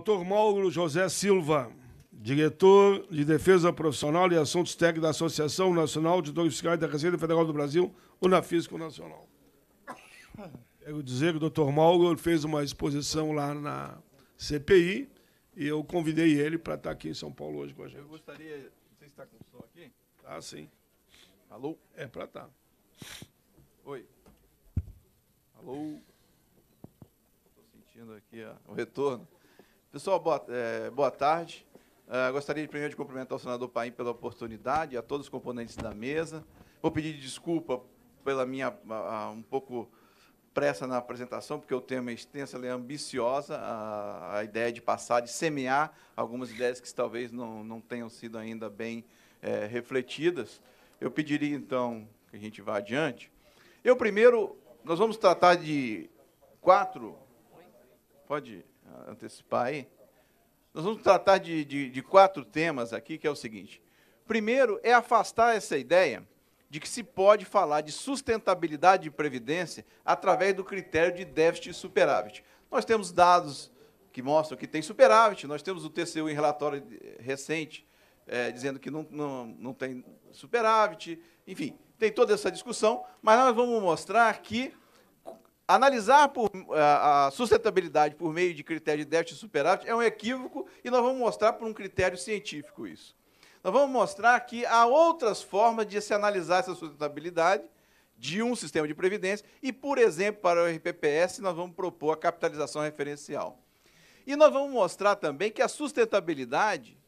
Dr. Mauro José Silva, diretor de Defesa Profissional e Assuntos Técnicos da Associação Nacional de Auditores Fiscais da Receita Federal do Brasil, Unafisco Nacional. Quero dizer que o Dr. Mauro fez uma exposição lá na CPI e eu convidei ele para estar tá aqui em São Paulo hoje com a gente. Eu gostaria. Você está com o som aqui? Ah, sim. Alô? É para estar. Tá. Oi. Alô? Estou sentindo aqui ó, o retorno. Pessoal, boa, é, boa tarde. Uh, gostaria de primeiro de cumprimentar o senador Paim pela oportunidade, a todos os componentes da mesa. Vou pedir desculpa pela minha um pouco pressa na apresentação, porque o tema é extenso, ela é ambiciosa, a, a ideia de passar, de semear algumas ideias que talvez não, não tenham sido ainda bem é, refletidas. Eu pediria, então, que a gente vá adiante. Eu primeiro, nós vamos tratar de quatro... Pode ir antecipar aí, nós vamos tratar de, de, de quatro temas aqui, que é o seguinte. Primeiro é afastar essa ideia de que se pode falar de sustentabilidade de previdência através do critério de déficit e superávit. Nós temos dados que mostram que tem superávit, nós temos o TCU em relatório recente é, dizendo que não, não, não tem superávit, enfim, tem toda essa discussão, mas nós vamos mostrar que Analisar por, a, eh, a, sustentabilidade por meio de critério de déficit superávit é um equívoco e nós vamos mostrar por um critério científico isso. Nós vamos mostrar que há outras formas de se analisar essa sustentabilidade de um sistema de previdência e, por exemplo, para o RPPS, nós vamos propor a capitalização referencial. E nós vamos mostrar também que a sustentabilidade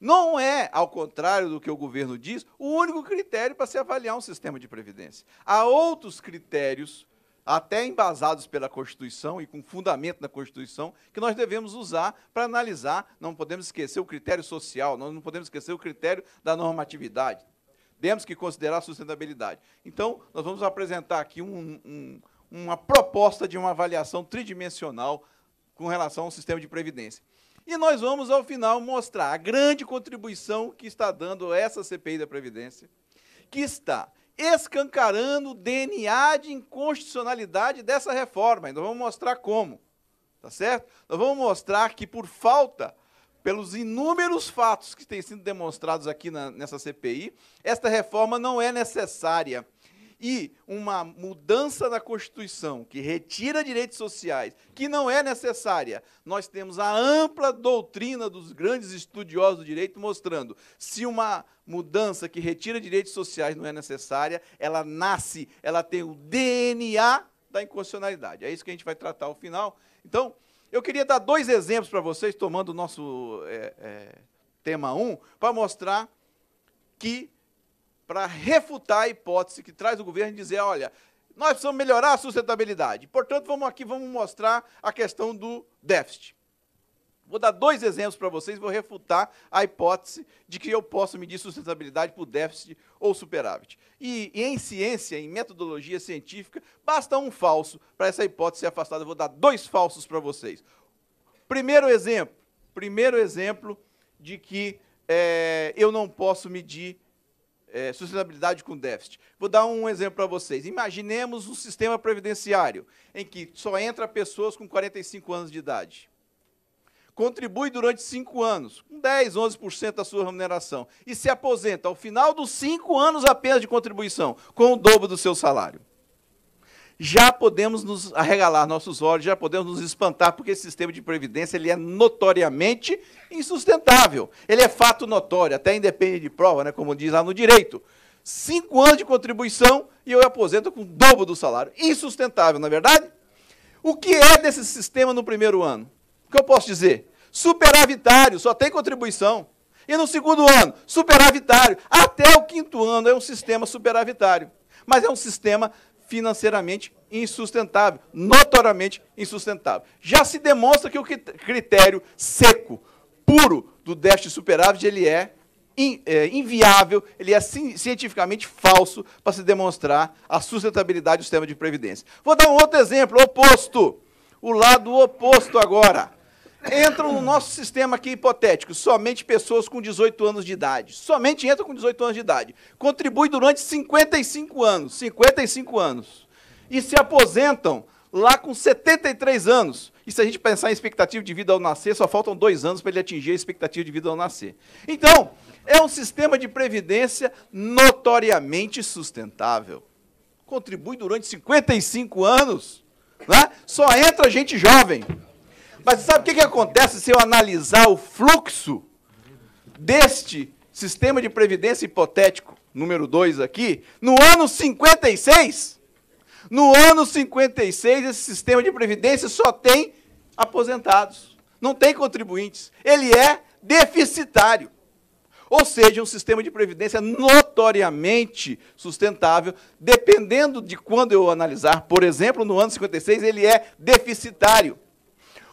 não é, ao contrário do que o governo diz, o único critério para se avaliar um sistema de previdência. Há outros critérios até embasados pela Constituição e com fundamento na Constituição, que nós devemos usar para analisar. Não podemos esquecer o critério social, nós não podemos esquecer o critério da normatividade. Temos que considerar a sustentabilidade. Então, nós vamos apresentar aqui um, um, uma proposta de uma avaliação tridimensional com relação ao sistema de previdência. E nós vamos, ao final, mostrar a grande contribuição que está dando essa CPI da Previdência, que está escancarando o DNA de inconstitucionalidade dessa reforma. E nós vamos mostrar como, tá certo? Nós vamos mostrar que por falta pelos inúmeros fatos que têm sido demonstrados aqui na, nessa CPI, esta reforma não é necessária e uma mudança na Constituição que retira direitos sociais, que não é necessária, nós temos a ampla doutrina dos grandes estudiosos do direito mostrando se uma mudança que retira direitos sociais não é necessária, ela nasce, ela tem o DNA da inconstitucionalidade. É isso que a gente vai tratar ao final. Então, eu queria dar dois exemplos para vocês, tomando o nosso é, é, tema 1, um, para mostrar que para refutar a hipótese que traz o governo e dizer, olha, nós precisamos melhorar a sustentabilidade. Portanto, vamos aqui, vamos mostrar a questão do déficit. Vou dar dois exemplos para vocês, vou refutar a hipótese de que eu possa medir sustentabilidade por déficit ou superávit. E, e em ciência, em metodologia científica, basta um falso para essa hipótese ser afastada. Eu vou dar dois falsos para vocês. Primeiro exemplo, primeiro exemplo de que é, eu não posso medir é, sustentabilidade com déficit. Vou dar um exemplo para vocês. Imaginemos um sistema previdenciário em que só entra pessoas com 45 anos de idade. Contribui durante 5 anos, com 10, 11% da sua remuneração, e se aposenta ao final dos 5 anos apenas de contribuição, com o dobro do seu salário já podemos nos arregalar nossos olhos, já podemos nos espantar, porque esse sistema de previdência ele é notoriamente insustentável. Ele é fato notório, até independe de prova, né, como diz lá no direito. Cinco anos de contribuição e eu aposento com o dobro do salário. Insustentável, não é verdade? O que é desse sistema no primeiro ano? O que eu posso dizer? Superavitário, só tem contribuição. E no segundo ano, superavitário. Até o quinto ano é um sistema superavitário. Mas é um sistema financeiramente insustentável, notoriamente insustentável. Já se demonstra que o critério seco, puro do déficit superávit, ele é, é inviável, ele é cientificamente falso para se demonstrar a sustentabilidade do sistema de previdência. Vou dar um outro exemplo oposto, o lado oposto agora entram no nosso sistema aqui hipotético somente pessoas com 18 anos de idade. Somente entram com 18 anos de idade. Contribui durante 55 anos. 55 anos. E se aposentam lá com 73 anos. E se a gente pensar em expectativa de vida ao nascer, só faltam dois anos para ele atingir a expectativa de vida ao nascer. Então, é um sistema de previdência notoriamente sustentável. Contribui durante 55 anos. Né? Só entra gente jovem. Mas sabe o que, que acontece se eu analisar o fluxo deste sistema de previdência hipotético, número 2 aqui, no ano 56? No ano 56, esse sistema de previdência só tem aposentados, não tem contribuintes. Ele é deficitário. Ou seja, um sistema de previdência notoriamente sustentável, dependendo de quando eu analisar, por exemplo, no ano 56, ele é deficitário.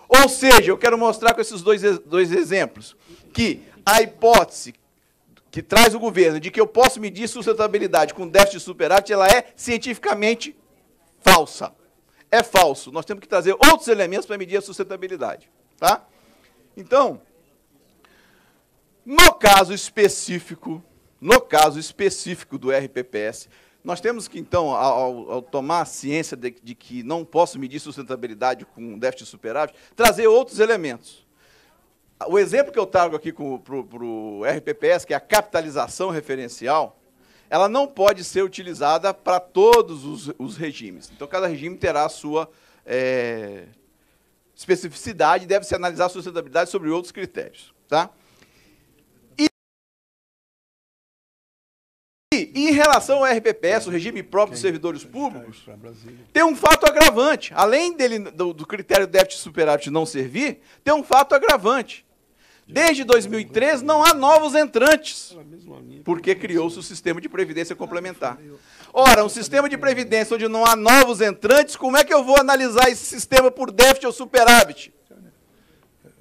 Ou seja, eu quero mostrar com esses dois, dois exemplos que a hipótese que traz o governo de que eu posso medir sustentabilidade com déficit superávit, ela é cientificamente falsa. É falso. Nós temos que trazer outros elementos para medir a sustentabilidade. Tá? Então, no caso específico, no caso específico do RPPS, nós temos que, então, ao, ao tomar ciência de, de, que não posso medir sustentabilidade com déficit superávit, trazer outros elementos. O exemplo que eu trago aqui para o RPPS, que é a capitalização referencial, ela não pode ser utilizada para todos os, os regimes. Então, cada regime terá a sua é, especificidade e deve-se analisar a sustentabilidade sobre outros critérios. Tá? E em relação ao RPPS, o regime próprio dos servidores públicos, tem um fato agravante. Além dele, do, do critério déficit superávit não servir, tem um fato agravante. Desde 2013 né? não há novos entrantes, porque criou-se o sistema de previdência ah, complementar. Ora, um sistema de né? previdência onde não há novos entrantes, como é que eu vou analisar esse sistema por déficit ou superávit?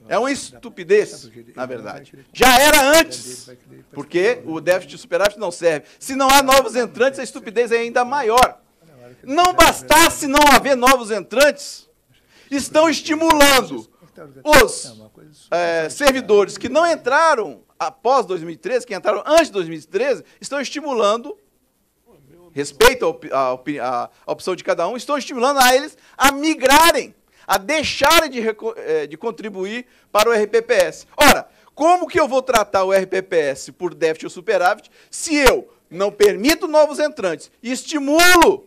É uma estupidez, na verdade. Já era antes, porque o déficit superávit não serve. Se não há novos entrantes, a estupidez é ainda maior. Não bastasse não haver novos entrantes, estão estimulando os é, servidores que não entraram após 2013, que entraram antes de 2013, estão estimulando, respeito à opção de cada um, estão estimulando a eles a migrarem a deixarem de, eh, de contribuir para o RPPS. Ora, como que eu vou tratar o RPPS por déficit ou superávit se eu não permito novos entrantes e estimulo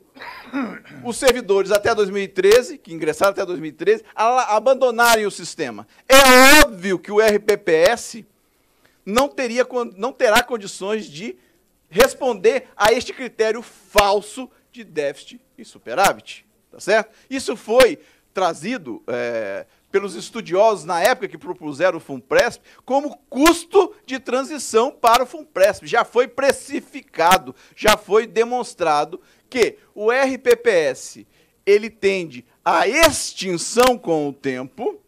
os servidores até 2013, que ingressaram até 2013, a abandonarem o sistema? É óbvio que o RPPS não, teria, não terá condições de responder a este critério falso de déficit e superávit. Tá certo? Isso foi trazido é, pelos estudiosos na época que propuseram o FUNPRESP como custo de transição para o FUNPRESP. Já foi precificado, já foi demonstrado que o RPPS ele tende à extinção com o tempo,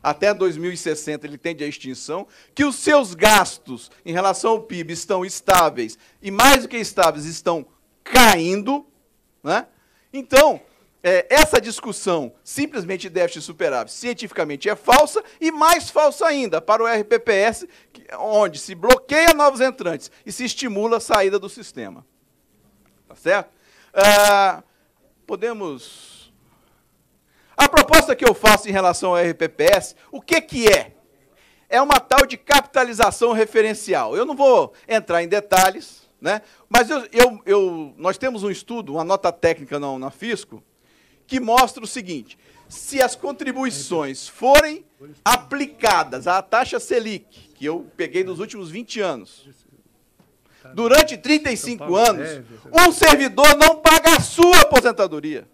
até 2060 ele tende à extinção, que os seus gastos em relação ao PIB estão estáveis e mais do que estáveis estão caindo, né? Então, é, essa discussão simplesmente déficit superávit cientificamente é falsa e mais falsa ainda para o RPPS, é onde se bloqueia novos entrantes e se estimula a saída do sistema. Tá certo? É, podemos. A proposta que eu faço em relação ao RPPS, o que, que é? É uma tal de capitalização referencial. Eu não vou entrar em detalhes, né? mas eu, eu, eu nós temos um estudo, uma nota técnica na, na Fisco, que mostra o seguinte: se as contribuições forem aplicadas à taxa Selic, que eu peguei nos últimos 20 anos, durante 35 anos, um servidor não paga a sua aposentadoria.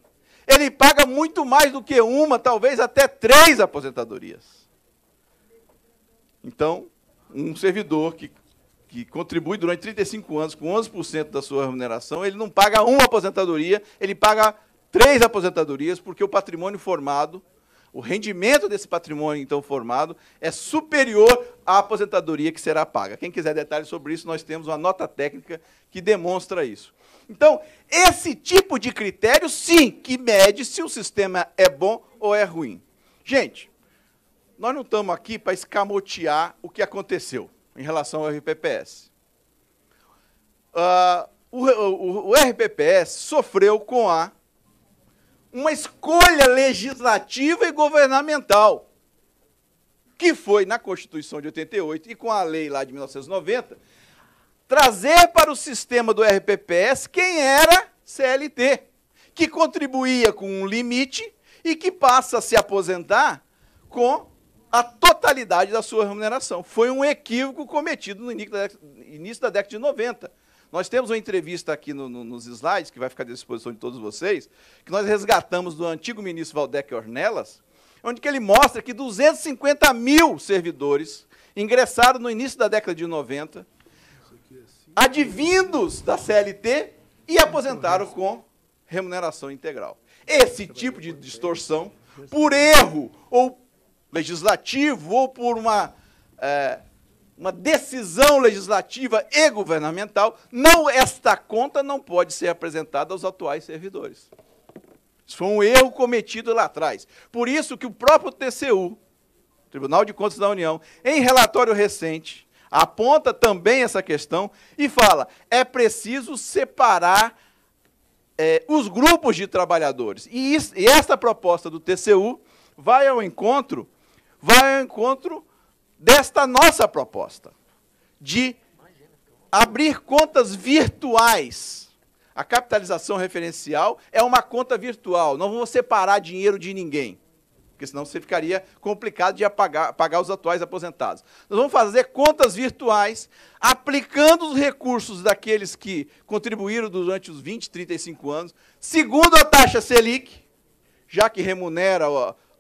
Ele paga muito mais do que uma, talvez até três aposentadorias. Então, um servidor que, que contribui durante 35 anos com 11% da sua remuneração, ele não paga uma aposentadoria, ele paga três aposentadorias, porque o patrimônio formado, o rendimento desse patrimônio então formado, é superior à aposentadoria que será paga. Quem quiser detalhes sobre isso, nós temos uma nota técnica que demonstra isso. Então, esse tipo de critério, sim, que mede se o sistema é bom ou é ruim. Gente, nós não estamos aqui para escamotear o que aconteceu em relação ao RPPS. Uh, ah, o, o, o RPPS sofreu com a uma escolha legislativa e governamental, que foi na Constituição de 88 e com a lei lá de 1990, trazer para o sistema do RPPS quem era CLT, que contribuía com um limite e que passa a se aposentar com a totalidade da sua remuneração. Foi um equívoco cometido no início da década de 90. Nós temos uma entrevista aqui no, no, nos slides, que vai ficar à disposição de todos vocês, que nós resgatamos do antigo ministro Valdec Ornelas, onde que ele mostra que 250 mil servidores ingressaram no início da década de 90, advindos da CLT e aposentaram com remuneração integral. Esse tipo de distorção, por erro ou legislativo ou por uma é, uma decisão legislativa e governamental, não esta conta não pode ser apresentada aos atuais servidores. Isso foi um erro cometido lá atrás. Por isso que o próprio TCU, Tribunal de Contas da União, em relatório recente, aponta também essa questão e fala: é preciso separar é, os grupos de trabalhadores. E, isso, e esta proposta do TCU vai ao encontro, vai ao encontro desta nossa proposta de abrir contas virtuais. A capitalização referencial é uma conta virtual, não vou separar dinheiro de ninguém, porque senão você ficaria complicado de apagar, pagar os atuais aposentados. Nós vamos fazer contas virtuais, aplicando os recursos daqueles que contribuíram durante os 20, 35 anos, segundo a taxa Selic, já que remunera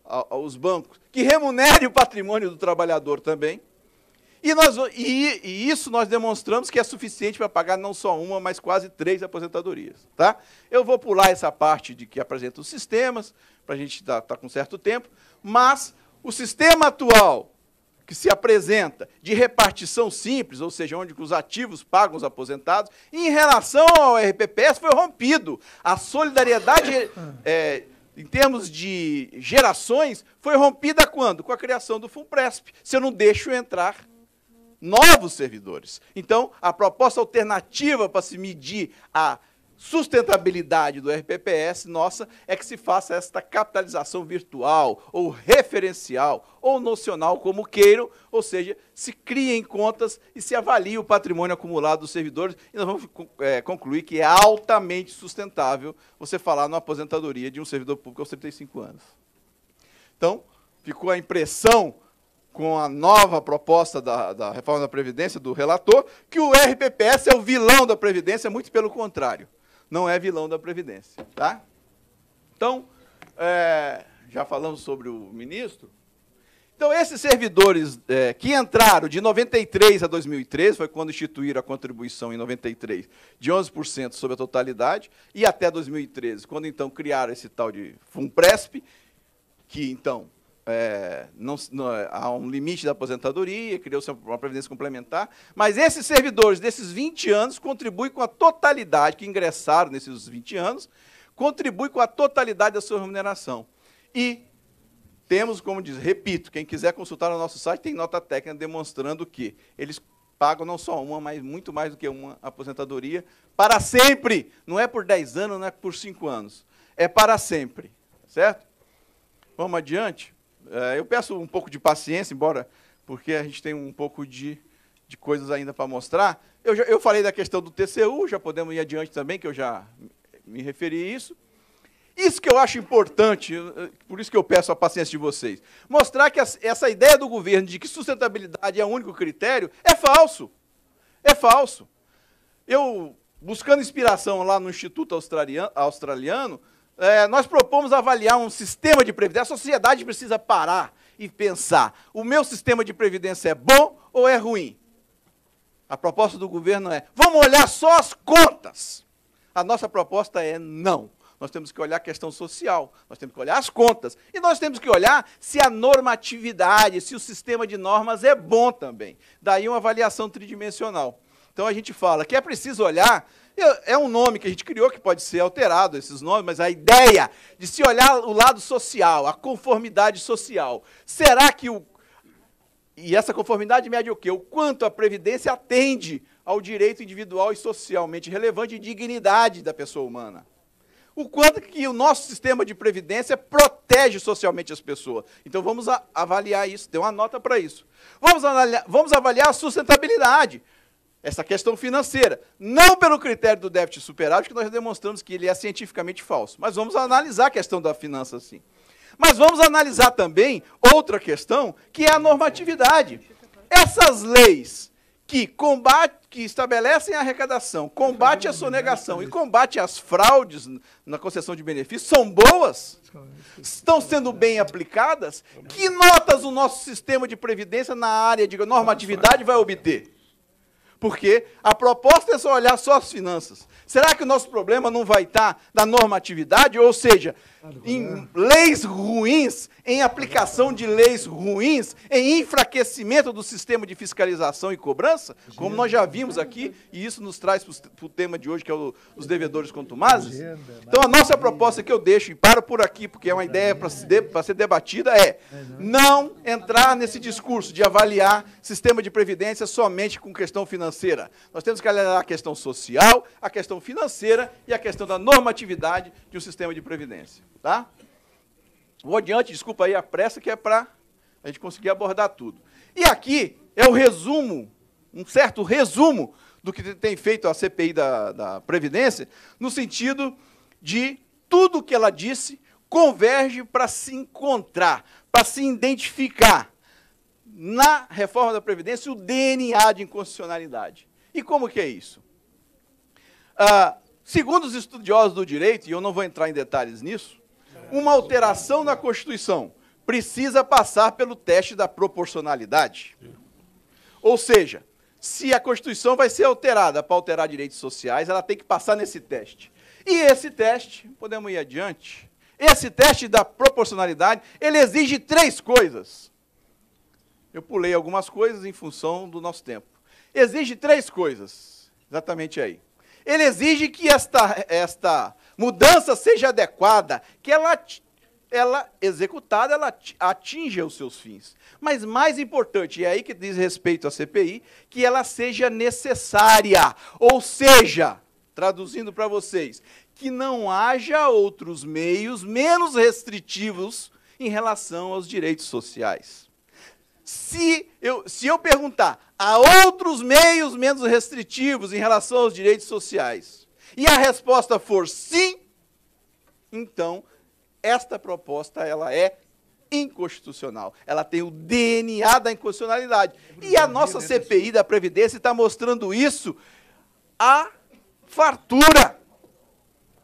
aos bancos, que remunere o patrimônio do trabalhador também. E, nós, e, e, isso nós demonstramos que é suficiente para pagar não só uma, mas quase três aposentadorias. Tá? Eu vou pular essa parte de que apresenta os sistemas, para a gente estar tá, tá com certo tempo, mas o sistema atual que se apresenta de repartição simples, ou seja, onde os ativos pagam os aposentados, em relação ao RPPS foi rompido. A solidariedade é, em termos de gerações, foi rompida quando? Com a criação do FUNPRESP. Se eu não deixo entrar novos servidores. Então, a proposta alternativa para se medir a sustentabilidade do RPPS nossa é que se faça esta capitalização virtual ou referencial ou nocional, como queiram, ou seja, se criem contas e se avalie o patrimônio acumulado dos servidores e nós vamos é, concluir que é altamente sustentável você falar numa aposentadoria de um servidor público aos 35 anos. Então, ficou a impressão com a nova proposta da, da reforma da Previdência do relator, que o RPPS é o vilão da Previdência, muito pelo contrário não é vilão da Previdência, tá? Então, é, já falamos sobre o ministro. Então, esses servidores é, que entraram de 93 a 2013, foi quando instituíram a contribuição em 93, de 11% sobre a totalidade, e até 2013, quando então criaram esse tal de FUNPRESP, que então é, não, não, é, há um limite da aposentadoria, criou-se uma previdência complementar, mas esses servidores desses 20 anos contribuem com a totalidade, que ingressaram nesses 20 anos, contribuem com a totalidade da sua remuneração. E temos, como diz, repito, quem quiser consultar no nosso site tem nota técnica demonstrando que eles pagam não só uma, mas muito mais do que uma aposentadoria para sempre. Não é por 10 anos, não é por 5 anos. É para sempre. Certo? Vamos adiante. É, eu peço um pouco de paciência, embora porque a gente tem um pouco de, de coisas ainda para mostrar. Eu, já, eu falei da questão do TCU, já podemos ir adiante também, que eu já me referi a isso. Isso que eu acho importante, por isso que eu peço a paciência de vocês. Mostrar que essa ideia do governo de que sustentabilidade é o único critério é falso. É falso. Eu, buscando inspiração lá no Instituto Australiano, é, nós propomos avaliar um sistema de previdência. A sociedade precisa parar e pensar: o meu sistema de previdência é bom ou é ruim? A proposta do governo é: vamos olhar só as contas. A nossa proposta é não. Nós temos que olhar a questão social, nós temos que olhar as contas e nós temos que olhar se a normatividade, se o sistema de normas é bom também. Daí uma avaliação tridimensional. Então a gente fala que é preciso olhar é, é um nome que a gente criou que pode ser alterado, esses nomes, mas a ideia de se olhar o lado social, a conformidade social. Será que o. E essa conformidade mede o quê? O quanto a Previdência atende ao direito individual e socialmente relevante e dignidade da pessoa humana. O quanto que o nosso sistema de previdência protege socialmente as pessoas. Então vamos avaliar isso, dê uma nota para isso. Vamos, avaliar, vamos avaliar a sustentabilidade essa questão financeira. Não pelo critério do déficit superávit, que nós demonstramos que ele é cientificamente falso, mas vamos analisar a questão da finança sim. Mas vamos analisar também outra questão, que é a normatividade. Essas leis que, combate, que estabelecem a arrecadação, combate a sonegação e combate as fraudes na concessão de benefícios são boas? Estão sendo bem aplicadas? Que notas o nosso sistema de previdência na área de normatividade vai obter? porque a proposta é só olhar só as finanças. Será que o nosso problema não vai estar na normatividade? Ou seja, em leis ruins, em aplicação de leis ruins, em enfraquecimento do sistema de fiscalização e cobrança, como nós já vimos aqui, e isso nos traz para o tema de hoje, que é o, os devedores contumazes. Né? Então, a nossa proposta que eu deixo, e paro por aqui, porque é uma ideia para se de, ser debatida, é uhum. não entrar nesse discurso de avaliar sistema de previdência somente com questão financeira. Nós temos que avaliar a questão social, a questão financeira e a questão da normatividade de um sistema de previdência. Tá? Vou adiante, desculpa aí a pressa, que é para a gente conseguir abordar tudo. E aqui é o resumo, um certo resumo do que tem feito a CPI da, da Previdência, no sentido de tudo que ela disse converge para se encontrar, para se identificar na reforma da Previdência o DNA de inconstitucionalidade. E como que é isso? Ah, segundo os estudiosos do direito, e eu não vou entrar em detalhes nisso, uma alteração na Constituição precisa passar pelo teste da proporcionalidade. Ou seja, se a Constituição vai ser alterada para alterar direitos sociais, ela tem que passar nesse teste. E esse teste, podemos ir adiante, esse teste da proporcionalidade, ele exige três coisas. Eu pulei algumas coisas em função do nosso tempo. Exige três coisas, exatamente aí. Ele exige que esta, esta mudança seja adequada, que ela, ela executada, ela atinja os seus fins. Mas mais importante, e é aí que diz respeito à CPI, que ela seja necessária. Ou seja, traduzindo para vocês, que não haja outros meios menos restritivos em relação aos direitos sociais. Se eu, se eu perguntar, há outros meios menos restritivos em relação aos direitos sociais? e a resposta for sim, então esta proposta ela é inconstitucional. Ela tem o DNA da inconstitucionalidade. E a nossa CPI da Previdência está mostrando isso a fartura.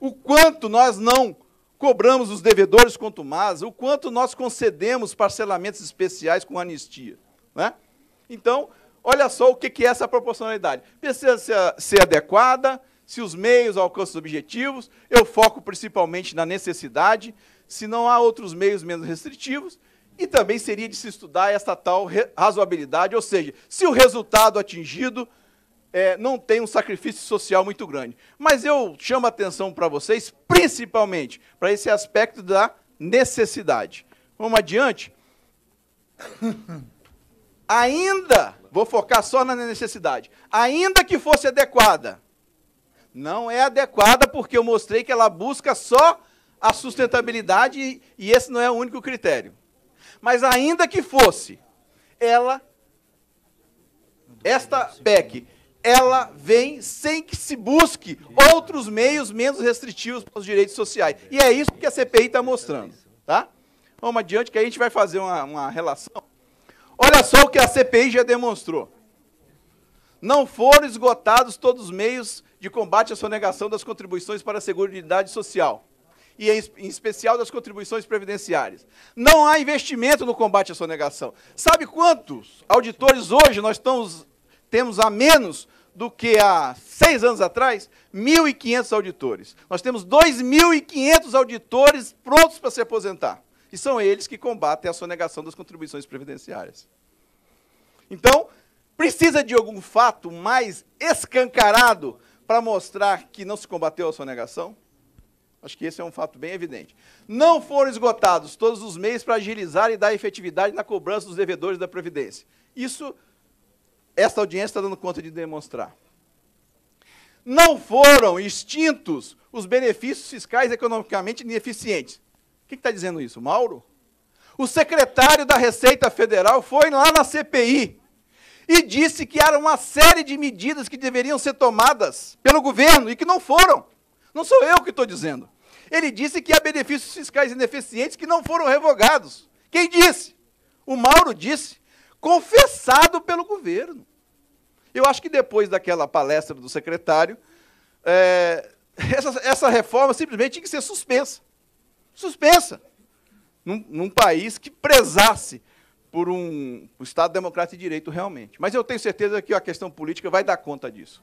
O quanto nós não cobramos os devedores contumazes, o quanto nós concedemos parcelamentos especiais com anistia. Né? Então, olha só o que é essa proporcionalidade. Precisa ser adequada, se os meios alcançam os objetivos, eu foco principalmente na necessidade, se não há outros meios menos restritivos, e também seria de se estudar essa tal razoabilidade, ou seja, se o resultado atingido é, não tem um sacrifício social muito grande. Mas eu chamo a atenção para vocês, principalmente, para esse aspecto da necessidade. Vamos adiante? Ainda, vou focar só na necessidade, ainda que fosse adequada, não é adequada porque eu mostrei que ela busca só a sustentabilidade e esse não é o único critério. Mas ainda que fosse, ela esta PEC, ela vem sem que se busque outros meios menos restritivos para os direitos sociais. E é isso que a CPI está mostrando. Tá? Vamos adiante, que aí a gente vai fazer uma, uma relação. Olha só o que a CPI já demonstrou. Não foram esgotados todos os meios de combate à sonegação das contribuições para a Seguridade Social e em especial das contribuições previdenciárias. Não há investimento no combate à sonegação. Sabe quantos auditores hoje nós estamos, temos a menos do que há seis anos atrás? 1.500 auditores. Nós temos 2.500 auditores prontos para se aposentar. E são eles que combatem a sonegação das contribuições previdenciárias. Então, Precisa de algum fato mais escancarado para mostrar que não se combateu a sonegação? Acho que esse é um fato bem evidente. Não foram esgotados todos os meios para agilizar e dar efetividade na cobrança dos devedores da Previdência. Isso, esta audiência está dando conta de demonstrar. Não foram extintos os benefícios fiscais economicamente ineficientes. O que está dizendo isso, Mauro? O secretário da Receita Federal foi lá na CPI e disse que era uma série de medidas que deveriam ser tomadas pelo governo e que não foram. Não sou eu que estou dizendo. Ele disse que há benefícios fiscais ineficientes que não foram revogados. Quem disse? O Mauro disse, confessado pelo governo. Eu acho que depois daquela palestra do secretário, é, essa, essa reforma simplesmente tinha que ser suspensa. Suspensa. Num, num, país que prezasse por um Estado democrático de direito realmente. Mas eu tenho certeza que a questão política vai dar conta disso.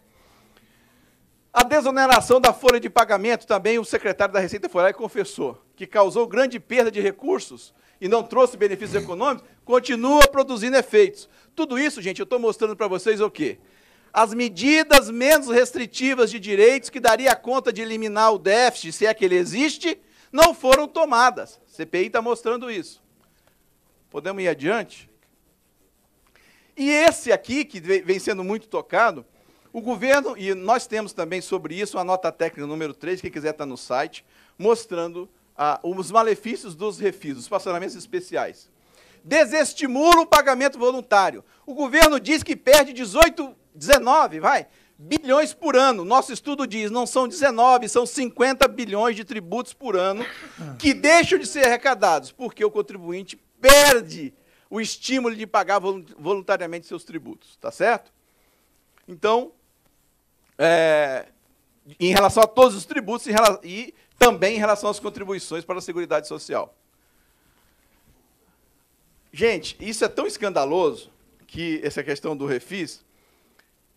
A desoneração da folha de pagamento, também o secretário da Receita foi lá e confessou, que causou grande perda de recursos e não trouxe benefícios econômicos, continua produzindo efeitos. Tudo isso, gente, eu estou mostrando para vocês o quê? As medidas menos restritivas de direitos que daria conta de eliminar o déficit, se é que ele existe, não foram tomadas. CPI está mostrando isso. Podemos ir adiante? E esse aqui, que vem sendo muito tocado, o governo, e nós temos também sobre isso a nota técnica número 3, quem quiser está no site, mostrando ah, os malefícios dos refis, os parcelamentos especiais. Desestimula o pagamento voluntário. O governo diz que perde 18, 19, vai, bilhões por ano. Nosso estudo diz, não são 19, são 50 bilhões de tributos por ano que deixam de ser arrecadados, porque o contribuinte perde o estímulo de pagar voluntariamente seus tributos, tá certo? Então, é, em relação a todos os tributos e também em relação às contribuições para a Seguridade Social. Gente, isso é tão escandaloso que essa questão do refis.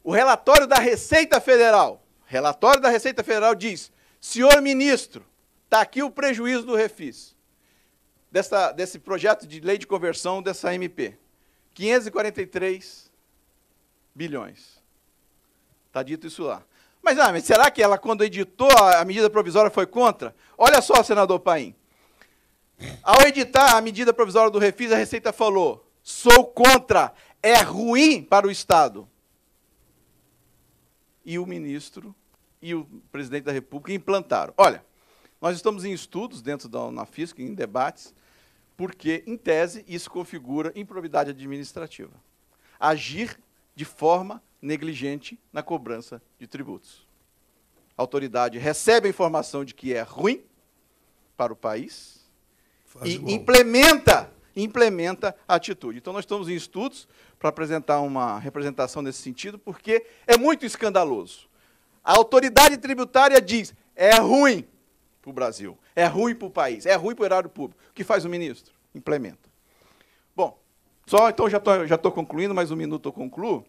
O relatório da Receita Federal, relatório da Receita Federal diz: "Senhor ministro, está aqui o prejuízo do refis dessa, desse projeto de lei de conversão dessa MP? 543 bilhões. Está dito isso lá. Mas, ah, mas será que ela, quando editou a medida provisória, foi contra? Olha só, senador Paim. Ao editar a medida provisória do Refis, a Receita falou: sou contra, é ruim para o Estado. E o ministro e o presidente da República implantaram. Olha, nós estamos em estudos dentro da UNAFISC, em debates, porque, em tese, isso configura improbidade administrativa. Agir de forma negligente na cobrança de tributos. A autoridade recebe a informação de que é ruim para o país Faz e igual. implementa implementa a atitude. Então, nós estamos em estudos para apresentar uma representação nesse sentido, porque é muito escandaloso. A autoridade tributária diz: é ruim, para o Brasil, é ruim para o país, é ruim para o erário público. O que faz o ministro? Implementa. Bom, só então já estou já tô concluindo, mais um minuto eu concluo.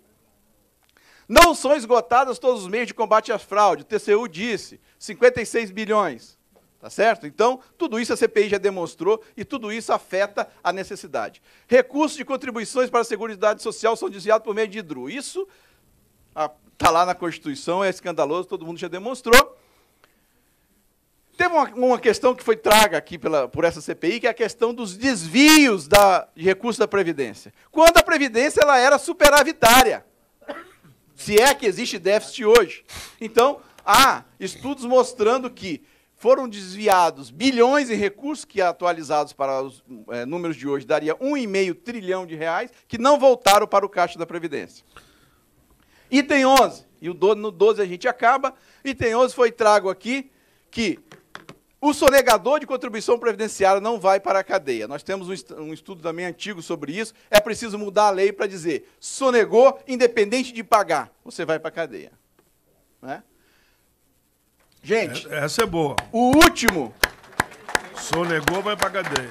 Não são esgotadas todos os meios de combate à fraude. O TCU disse, 56 bilhões. Tá certo? Então, tudo isso a CPI já demonstrou e tudo isso afeta a necessidade. Recursos de contribuições para a Seguridade Social são desviados por meio de hidro Isso está lá na Constituição, é escandaloso, todo mundo já demonstrou. Teve uma, uma, questão que foi traga aqui pela, por essa CPI, que é a questão dos desvios da, de recursos da Previdência. Quando a Previdência ela era superavitária, se é que existe déficit hoje. Então, há estudos mostrando que foram desviados bilhões em recursos, que atualizados para os é, números de hoje daria 1,5 trilhão de reais, que não voltaram para o caixa da Previdência. Item 11, e o no 12 a gente acaba, item 11 foi trago aqui, que o sonegador de contribuição previdenciária não vai para a cadeia. Nós temos um estudo também antigo sobre isso. É preciso mudar a lei para dizer: sonegou, independente de pagar, você vai para a cadeia. Né? Gente. É, essa é boa. O último. Sonegou, vai para a cadeia.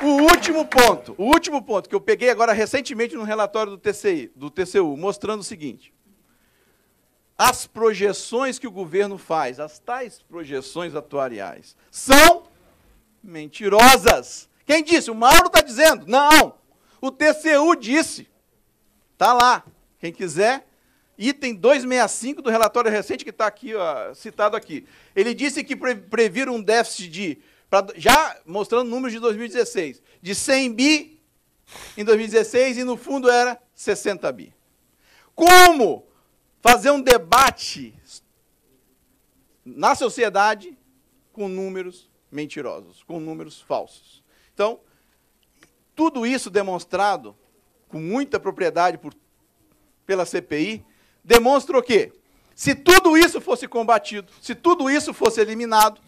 O último ponto, o último ponto que eu peguei agora recentemente no relatório do TCI, do TCU, mostrando o seguinte: as projeções que o governo faz, as tais projeções atuariais, são mentirosas. Quem disse? O Mauro está dizendo. Não. O TCU disse. Está lá. Quem quiser, item 265 do relatório recente que está aqui, ó, citado aqui. Ele disse que previram previra um déficit de, pra, já mostrando números de 2016, de 100 bi em 2016 e no fundo era 60 bi. Como fazer um debate na sociedade com números mentirosos, com números falsos. Então, tudo isso demonstrado com muita propriedade por, pela CPI, demonstra o quê? Se tudo isso fosse combatido, se tudo isso fosse eliminado,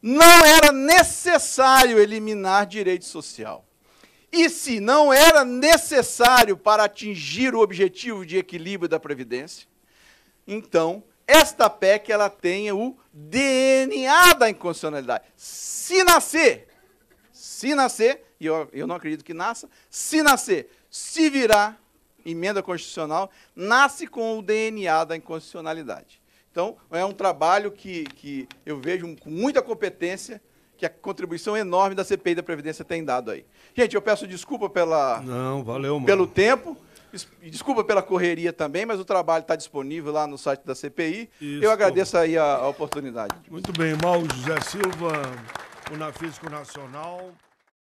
não era necessário eliminar direito social. E se não era necessário para atingir o objetivo de equilíbrio da previdência, então esta PEC ela tenha o DNA da inconstitucionalidade. Se nascer, se nascer, e eu, eu não acredito que nasça, se nascer, se virar emenda constitucional, nasce com o DNA da inconstitucionalidade. Então, é um trabalho que, que eu vejo com muita competência que a contribuição enorme da CPI da Previdência tem dado aí. Gente, eu peço desculpa pela, Não, valeu, pelo tempo. Desculpa pela correria também, mas o trabalho está disponível lá no site da CPI. Isso, eu tá agradeço aí a, a oportunidade. Muito bem, Mauro José Silva, o Nafisco Nacional.